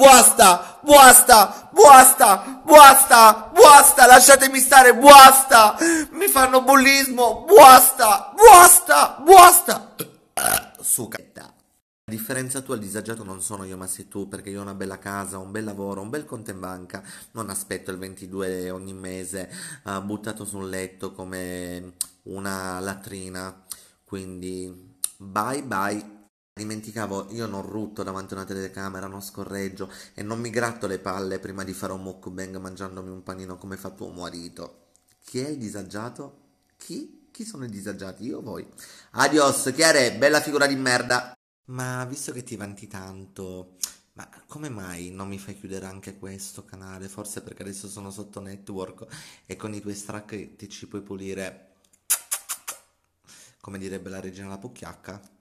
Basta, basta, basta, basta, basta, lasciatemi stare, basta, mi fanno bullismo, basta, basta, basta. Succhetta. A differenza tua il disagiato non sono io ma sei tu perché io ho una bella casa, un bel lavoro, un bel conto in banca, non aspetto il 22 ogni mese uh, buttato sul letto come una latrina, quindi bye bye. Dimenticavo, io non rutto davanti a una telecamera, non scorreggio e non mi gratto le palle prima di fare un mukbang mangiandomi un panino come fa tuo marito. Chi è il disagiato? Chi? Chi sono i disagiati? Io o voi? Adios, Chiare, bella figura di merda. Ma visto che ti vanti tanto, ma come mai non mi fai chiudere anche questo canale? Forse perché adesso sono sotto network e con i tuoi stracchi ti ci puoi pulire, come direbbe la regina la pucchiacca?